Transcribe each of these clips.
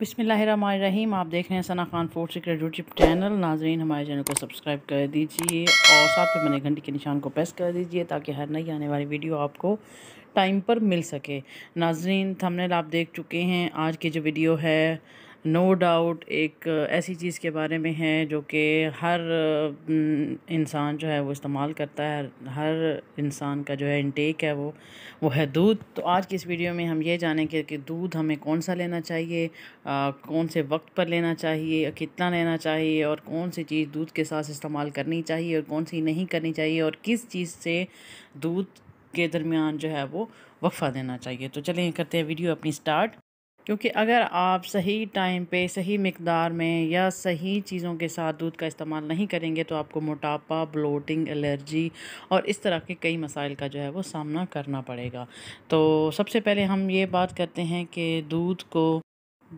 बिसमीम आप देख रहे हैं Sana Khan food secret YouTube channel नाजरीन हमारे चैनल को सब्सक्राइब कर दीजिए और साथ में बने घंटी के निशान को प्रेस कर दीजिए ताकि हर नई आने वाली वीडियो आपको टाइम पर मिल सके नाजरीन थंबनेल आप देख चुके हैं आज की जो वीडियो है नो no डाउट एक ऐसी चीज़ के बारे में है जो कि हर हम्म, इंसान जो है वो इस्तेमाल करता है हर इंसान का जो है इनटेक है वो वो है दूध तो आज की इस वीडियो में हम ये जानेंगे कि दूध हमें कौन सा लेना चाहिए आ, कौन से वक्त पर लेना चाहिए कितना लेना चाहिए और कौन सी चीज़ दूध के साथ इस्तेमाल करनी चाहिए और कौन सी नहीं करनी चाहिए और किस चीज़ से दूध के दरमियान जो है वो वक्फ़ा देना चाहिए तो चलें करते हैं वीडियो अपनी स्टार्ट क्योंकि अगर आप सही टाइम पे सही मकदार में या सही चीज़ों के साथ दूध का इस्तेमाल नहीं करेंगे तो आपको मोटापा ब्लोटिंग एलर्जी और इस तरह के कई मसाइल का जो है वो सामना करना पड़ेगा तो सबसे पहले हम ये बात करते हैं कि दूध को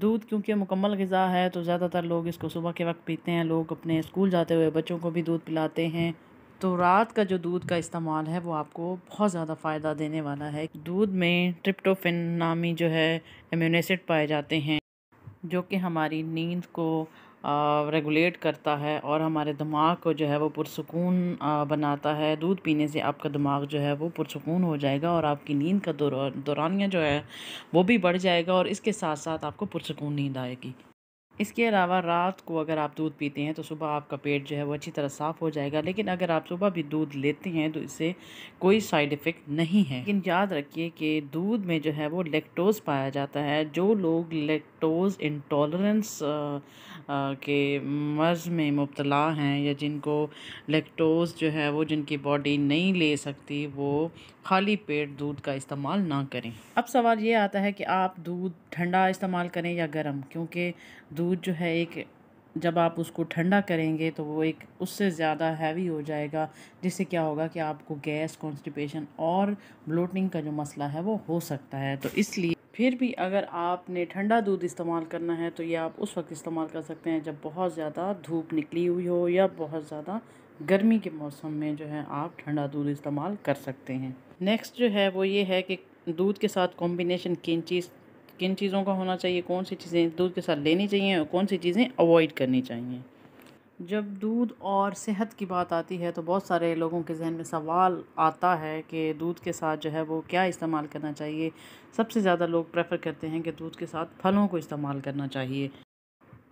दूध क्योंकि मुकम्मल गज़ा है तो ज़्यादातर लोग इसको सुबह के वक्त पीते हैं लोग अपने स्कूल जाते हुए बच्चों को भी दूध पिलाते हैं तो रात का जो दूध का इस्तेमाल है वो आपको बहुत ज़्यादा फ़ायदा देने वाला है दूध में ट्रिप्टोफिन नामी जो है एम्यूनेसिड पाए जाते हैं जो कि हमारी नींद को रेगुलेट करता है और हमारे दिमाग को जो है वो पुरसकून बनाता है दूध पीने से आपका दिमाग जो है वो पुरसकून हो जाएगा और आपकी नींद का दौरानिया जो है वो भी बढ़ जाएगा और इसके साथ साथ आपको पुरसकून नींद आएगी इसके अलावा रात को अगर आप दूध पीते हैं तो सुबह आपका पेट जो है वो अच्छी तरह साफ़ हो जाएगा लेकिन अगर आप सुबह भी दूध लेते हैं तो इससे कोई साइड इफ़ेक्ट नहीं है लेकिन याद रखिए कि दूध में जो है वो लेक्टोज़ पाया जाता है जो लोग लेक्टोज़ इंटॉलरेंस के मर्ज में मुबतला हैं या जिनको लेक्टोज़ जो है वो जिनकी बॉडी नहीं ले सकती वो खाली पेट दूध का इस्तेमाल ना करें अब सवाल ये आता है कि आप दूध ठंडा इस्तेमाल करें या गर्म क्योंकि दूध दूध जो है एक जब आप उसको ठंडा करेंगे तो वो एक उससे ज़्यादा हैवी हो जाएगा जिससे क्या होगा कि आपको गैस कॉन्स्टिपेशन और ब्लोटिंग का जो मसला है वो हो सकता है तो इसलिए फिर भी अगर आपने ठंडा दूध इस्तेमाल करना है तो ये आप उस वक्त इस्तेमाल कर सकते हैं जब बहुत ज़्यादा धूप निकली हुई हो या बहुत ज़्यादा गर्मी के मौसम में जो है आप ठंडा दूध इस्तेमाल कर सकते हैं नेक्स्ट जो है वो ये है कि दूध के साथ कॉम्बिनेशन किन चीज़ किन चीज़ों का होना चाहिए कौन सी चीज़ें दूध के साथ लेनी चाहिए और कौन सी चीज़ें अवॉइड करनी चाहिए जब दूध और सेहत की बात आती है तो बहुत सारे लोगों के जहन में सवाल आता है कि दूध के साथ जो है वो क्या इस्तेमाल करना चाहिए सबसे ज़्यादा लोग प्रेफर करते हैं कि दूध के साथ फलों को इस्तेमाल करना चाहिए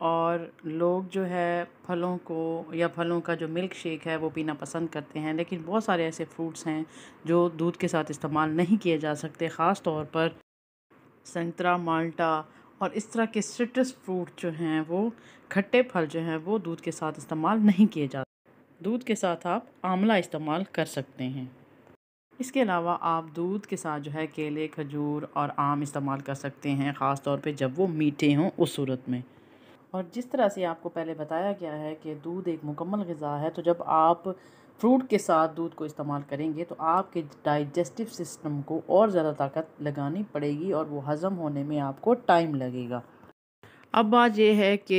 और लोग जो है फलों को या फलों का जो मिल्क शेक है वो पीना पसंद करते हैं लेकिन बहुत सारे ऐसे फ्रूट्स हैं जो दूध के साथ इस्तेमाल नहीं किए जा सकते ख़ास तौर पर संतरा माल्टा और इस तरह के सिट्रस फ्रूट जो हैं वो खट्टे फल जो हैं वो दूध के साथ इस्तेमाल नहीं किए जाते दूध के साथ आप आंवला इस्तेमाल कर सकते हैं इसके अलावा आप दूध के साथ जो है केले खजूर और आम इस्तेमाल कर सकते हैं ख़ास तौर पे जब वो मीठे हों उस सूरत में और जिस तरह से आपको पहले बताया गया है कि दूध एक मुकम्मल ग़ा है तो जब आप फ्रूट के साथ दूध को इस्तेमाल करेंगे तो आपके डाइजेस्टिव सिस्टम को और ज़्यादा ताकत लगानी पड़ेगी और वो हज़म होने में आपको टाइम लगेगा अब बात यह है कि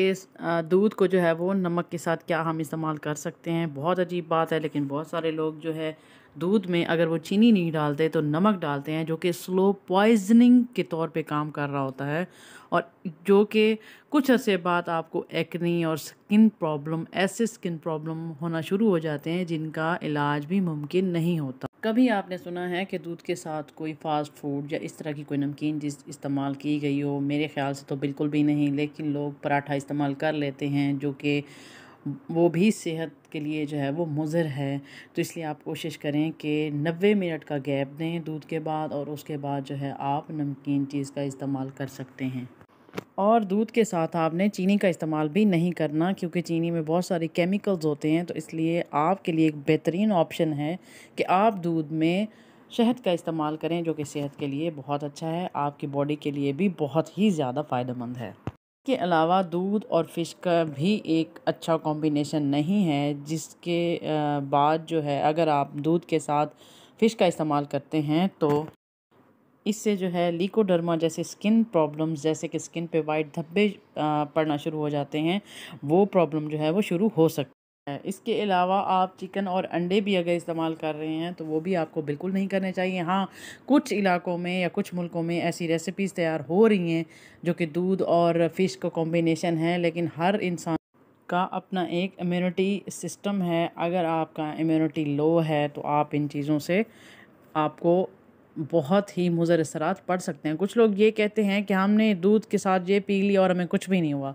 दूध को जो है वो नमक के साथ क्या हम इस्तेमाल कर सकते हैं बहुत अजीब बात है लेकिन बहुत सारे लोग जो है दूध में अगर वो चीनी नहीं डालते तो नमक डालते हैं जो कि स्लो पॉइजनिंग के तौर पे काम कर रहा होता है और जो कि कुछ अरसे बाद आपको एक्नी और स्किन प्रॉब्लम ऐसे स्किन प्रॉब्लम होना शुरू हो जाते हैं जिनका इलाज भी मुमकिन नहीं होता कभी आपने सुना है कि दूध के साथ कोई फ़ास्ट फूड या इस तरह की कोई नमकीन जिस इस्तेमाल की गई हो मेरे ख्याल से तो बिल्कुल भी नहीं लेकिन लोग पराठा इस्तेमाल कर लेते हैं जो कि वो भी सेहत के लिए जो है वो मुज़र है तो इसलिए आप कोशिश करें कि नब्बे मिनट का गैप दें दूध के बाद और उसके बाद जो है आप नमकीन चीज़ का इस्तेमाल कर सकते हैं और दूध के साथ आपने चीनी का इस्तेमाल भी नहीं करना क्योंकि चीनी में बहुत सारे केमिकल्स होते हैं तो इसलिए आपके लिए एक बेहतरीन ऑप्शन है कि आप दूध में शहद का इस्तेमाल करें जो कि सेहत के लिए बहुत अच्छा है आपकी बॉडी के लिए भी बहुत ही ज़्यादा फ़ायदेमंद है इसके अलावा दूध और फिश का भी एक अच्छा कॉम्बिनेशन नहीं है जिसके बाद जो है अगर आप दूध के साथ फ़िश का इस्तेमाल करते हैं तो इससे जो है लीकोडर्मा जैसे स्किन प्रॉब्लम्स जैसे कि स्किन पे वाइट धब्बे पड़ना शुरू हो जाते हैं वो प्रॉब्लम जो है वो शुरू हो सकती है इसके अलावा आप चिकन और अंडे भी अगर इस्तेमाल कर रहे हैं तो वो भी आपको बिल्कुल नहीं करने चाहिए हाँ कुछ इलाकों में या कुछ मुल्कों में ऐसी रेसिपीज़ तैयार हो रही हैं जो कि दूध और फ़िश का कॉम्बिनेशन है लेकिन हर इंसान का अपना एक इम्यूनिटी सिस्टम है अगर आपका इम्यूनिटी लो है तो आप इन चीज़ों से आपको बहुत ही मुज़र असरात पड़ सकते हैं कुछ लोग ये कहते हैं कि हमने दूध के साथ ये पी लिया और हमें कुछ भी नहीं हुआ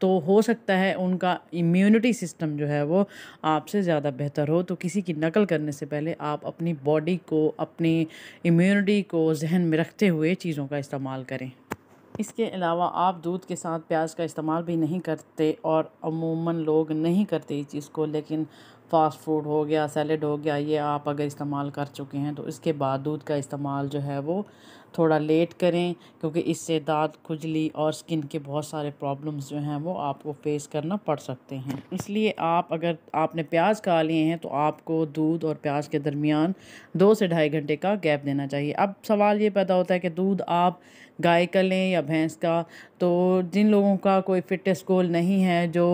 तो हो सकता है उनका इम्यूनिटी सिस्टम जो है वो आपसे ज़्यादा बेहतर हो तो किसी की नकल करने से पहले आप अपनी बॉडी को अपनी इम्यूनिटी को जहन में रखते हुए चीज़ों का इस्तेमाल करें इसके अलावा आप दूध के साथ प्याज का इस्तेमाल भी नहीं करते और अमूमन लोग नहीं करते इस चीज़ को लेकिन फ़ास्ट फूड हो गया सैलड हो गया ये आप अगर इस्तेमाल कर चुके हैं तो इसके बाद दूध का इस्तेमाल जो है वो थोड़ा लेट करें क्योंकि इससे दांत खुजली और स्किन के बहुत सारे प्रॉब्लम्स जो हैं वो आपको फेस करना पड़ सकते हैं इसलिए आप अगर आपने प्याज खा लिए हैं तो आपको दूध और प्याज के दरमियान दो से ढाई घंटे का गैप देना चाहिए अब सवाल ये पैदा होता है कि दूध आप गाय का लें या भैंस का तो जिन लोगों का कोई फिटनेस गोल नहीं है जो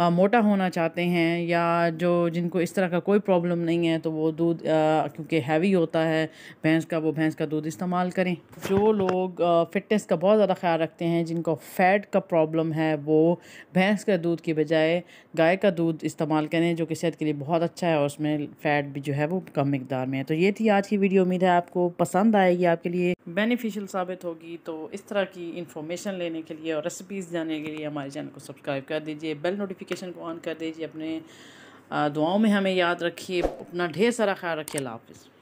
आ, मोटा होना चाहते हैं या जो जिनको इस तरह का कोई प्रॉब्लम नहीं है तो वो दूध क्योंकि हैवी होता है भैंस का वो भैंस का दूध इस्तेमाल करें जो लोग फिटनेस का बहुत ज़्यादा ख्याल रखते हैं जिनको फ़ैट का प्रॉब्लम है वो भैंस का दूध के बजाय गाय का दूध इस्तेमाल करें जो कि सेहत के लिए बहुत अच्छा है और उसमें फ़ैट भी जो है वो कम मकदार में है तो ये थी आज की वीडियो उम्मीद है आपको पसंद आएगी आपके लिए बेनिफिशियल साबित होगी तो इस तरह की इन्फॉर्मेशन लेने के लिए और रेसिपीज़ जानने के लिए हमारे चैनल को सब्सक्राइब कर दीजिए बेल नोटिफिकेशन को ऑन कर दीजिए अपने दुआओं में हमें याद रखिए अपना ढेर सारा ख्याल रखिए अल्लाह हाफिज़